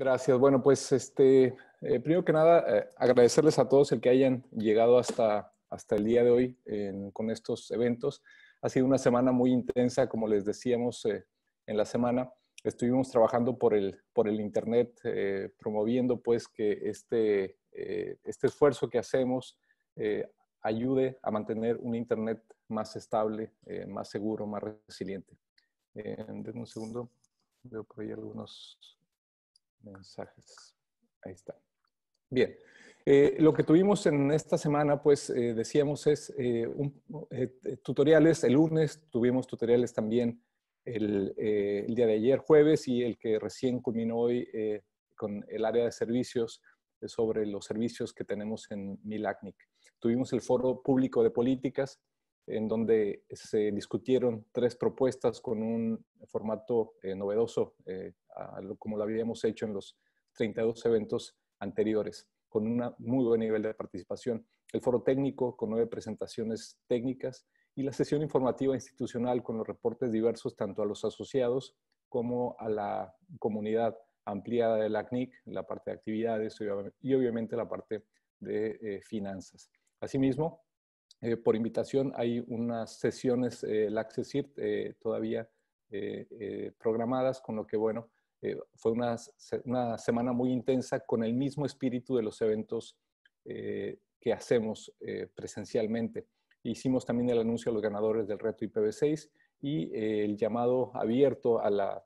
Gracias. Bueno, pues este, eh, primero que nada, eh, agradecerles a todos el que hayan llegado hasta, hasta el día de hoy con estos eventos. Ha sido una semana muy intensa, como les decíamos eh, en la semana. Estuvimos trabajando por el, por el Internet, promoviendo pues que este, este esfuerzo que hacemos ayude a mantener un Internet más estable, más seguro, más resiliente. denme un segundo, veo por ahí algunos Mensajes. Ahí está. Bien. Eh, lo que tuvimos en esta semana, pues eh, decíamos, es eh, tutoriales. El lunes tuvimos tutoriales también el, día de ayer, jueves, y el que recién culminó hoy con el área de servicios sobre los servicios que tenemos en Milacnic. Tuvimos el foro público de políticas en donde se discutieron tres propuestas con un formato eh, novedoso, eh, como lo habíamos hecho en los 32 eventos anteriores, con un muy buen nivel de participación. El foro técnico con nueve presentaciones técnicas y la sesión informativa institucional con los reportes diversos tanto a los asociados como a la comunidad ampliada del ACNIC, la parte de actividades y obviamente la parte de eh, finanzas. Asimismo, eh, por invitación. Hay unas sesiones, eh, LACCESIRT, eh, todavía eh, programadas, con lo que, bueno, fue una, una, semana muy intensa con el mismo espíritu de los eventos que hacemos presencialmente. Hicimos también el anuncio a los ganadores del reto IPv6 y el llamado abierto a la,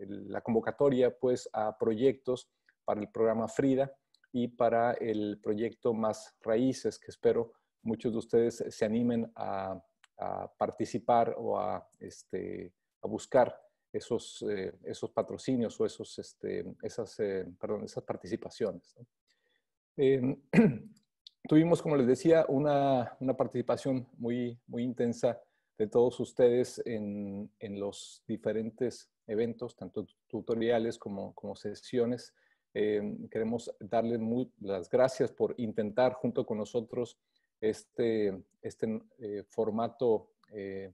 la convocatoria pues, a proyectos para el programa Frida y para el proyecto Más Raíces, que espero muchos de ustedes se animen a, participar o a, este, buscar esos, eh, esos patrocinios o esos, este, esas, eh, esas participaciones. Em, tuvimos, como les decía, una, participación muy, muy intensa de todos ustedes en, los diferentes eventos, tanto tutoriales como, como sesiones. Em, queremos darles las gracias por intentar junto con nosotros este, este eh, formato eh,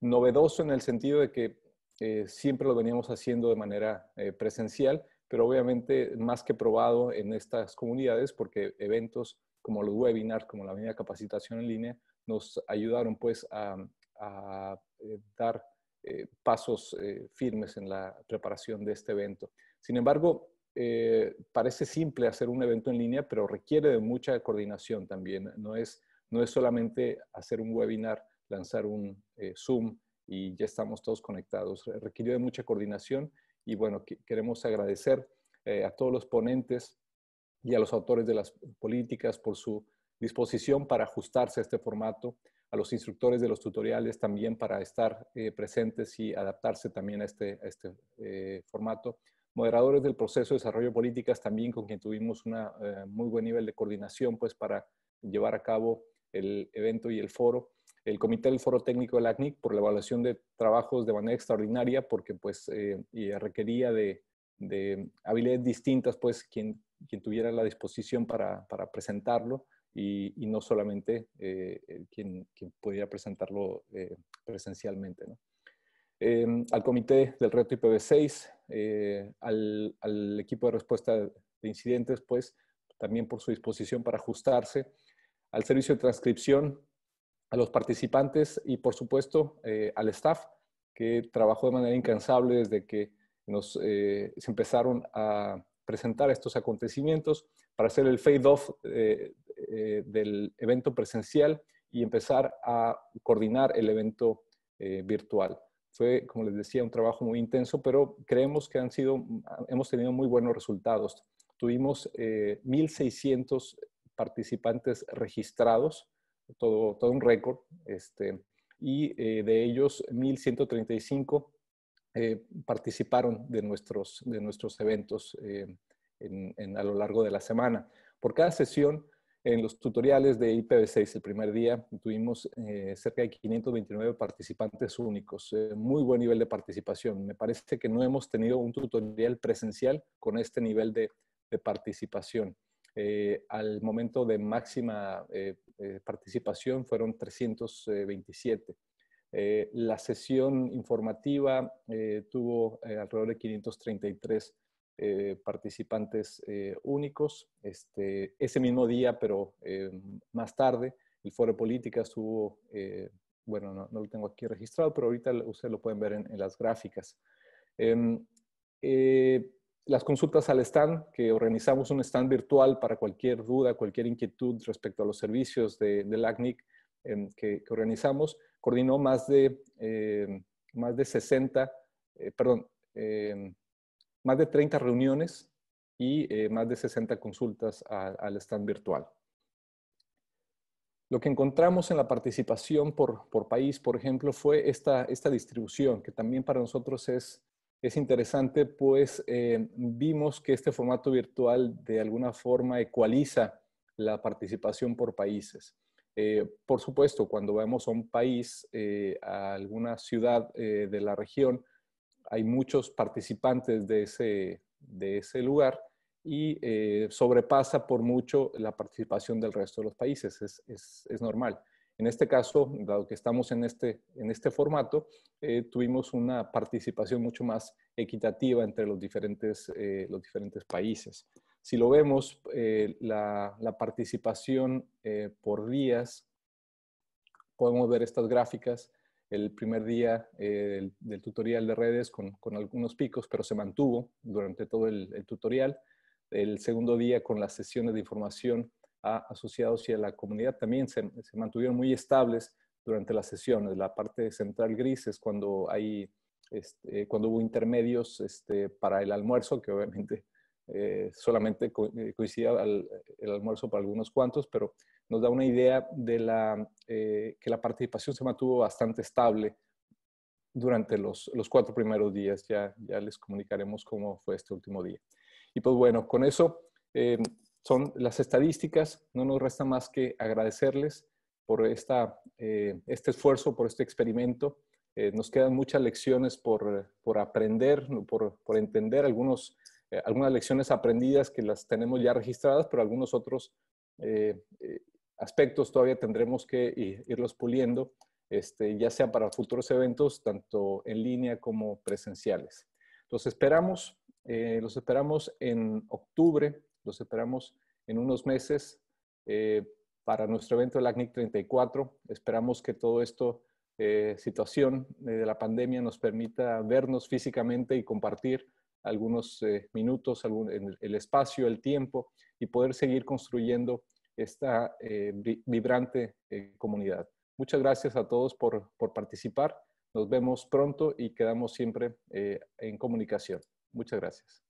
novedoso en el sentido de que eh, siempre lo veníamos haciendo de manera presencial, pero obviamente más que probado en estas comunidades porque eventos como los webinars, como la media capacitación en línea, nos ayudaron pues a dar pasos firmes en la preparación de este evento. Sin embargo, eh, parece simple hacer un evento en línea, pero requiere de mucha coordinación también. No es, solamente hacer un webinar, lanzar un eh, Zoom y ya estamos todos conectados. Requiere de mucha coordinación y bueno, queremos agradecer eh, a todos los ponentes y a los autores de las políticas por su disposición para ajustarse a este formato, a los instructores de los tutoriales también para estar eh, presentes y adaptarse también a este, este formato moderadores del proceso de desarrollo políticas también con quien tuvimos un eh, muy buen nivel de coordinación pues para llevar a cabo el evento y el foro. El comité del foro técnico de la ACNIC por la evaluación de trabajos de manera extraordinaria porque pues eh, requería de, habilidades distintas pues quien, quien tuviera la disposición para, presentarlo y, no solamente eh, quien, quien pudiera presentarlo presencialmente. ¿no? Em, al comité del reto IPv6, eh, al, equipo de respuesta de incidentes, pues también por su disposición para ajustarse, al servicio de transcripción, a los participantes y por supuesto eh, al staff que trabajó de manera incansable desde que nos, eh, se empezaron a presentar estos acontecimientos para hacer el fade-off del evento presencial y empezar a coordinar el evento virtual. Fue, como les decía, un trabajo muy intenso, pero creemos que han sido, mm, ah, hemos tenido muy buenos resultados. Tuvimos 1.600 eh, participantes registrados, todo, un récord, este, y eh, de ellos 1.135 eh, participaron de nuestros, de nuestros eventos a lo largo de la semana. Por cada sesión en los tutoriales de IPv6 el primer día tuvimos eh, cerca de 529 participantes únicos, eh, muy buen nivel de participación. Me parece que no hemos tenido un tutorial presencial con este nivel de, participación. Eh, al momento de máxima participación fueron 327. la sesión informativa tuvo alrededor de 533 eh, participantes eh, únicos. Este, ese mismo día, pero eh, más tarde, el Foro política estuvo hubo, bueno, no, lo tengo aquí registrado, pero ahorita ustedes lo pueden ver en, las gráficas. Em, las consultas al stand, que organizamos un stand virtual para cualquier duda, cualquier inquietud respecto a los servicios de, del ACNIC em, que, que, organizamos, coordinó más de, em, más de 60, perdón, más de 30 reuniones y eh, más de 60 consultas al stand virtual. Lo que encontramos en la participación por, por país, por ejemplo, fue esta, esta, distribución, que también para nosotros es, es interesante, pues eh, vimos que este formato virtual de alguna forma ecualiza la participación por países. Eh, por supuesto, cuando vamos a un país, a alguna ciudad de la región, hay muchos participantes de ese, de ese lugar y eh, sobrepasa por mucho la participación del resto de los países. Es, es, es, normal. En este caso, dado que estamos en este, en este formato, eh, tuvimos una participación mucho más equitativa entre los diferentes, eh, los diferentes países. Si lo vemos, la, la, participación por días, podemos ver estas gráficas el primer día eh, del, tutorial de redes con, algunos picos, pero se mantuvo durante todo el, tutorial. El segundo día con las sesiones de información a asociados y a la comunidad también se, mantuvieron muy estables durante las sesiones. La parte central gris es cuando, hay, este, cuando hubo intermedios este, para el almuerzo, que obviamente eh, solamente eh, coincidía al, almuerzo para algunos cuantos, pero nos da una idea de la, eh, que la participación se mantuvo bastante estable durante los, los cuatro primeros días. Ya, ya les comunicaremos cómo fue este último día. Y pues bueno, con eso eh, son las estadísticas. No nos resta más que agradecerles por esta, eh, este esfuerzo, por este experimento. nos quedan muchas lecciones por, por aprender, por, por entender algunos eh, algunas lecciones aprendidas que las tenemos ya registradas, pero algunos otros eh, eh, aspectos todavía tendremos que irlos puliendo, este, ya sea para futuros eventos, tanto en línea como presenciales. Los esperamos, los esperamos en octubre, los esperamos en unos meses para nuestro evento del ACNIC 34. Esperamos que todo esto situación de la pandemia nos permita vernos físicamente y compartir algunos eh, minutos, el, espacio, el tiempo y poder seguir construyendo esta eh, vibrante eh, comunidad. Muchas gracias a todos por, por, participar. Nos vemos pronto y quedamos siempre en comunicación. Muchas gracias.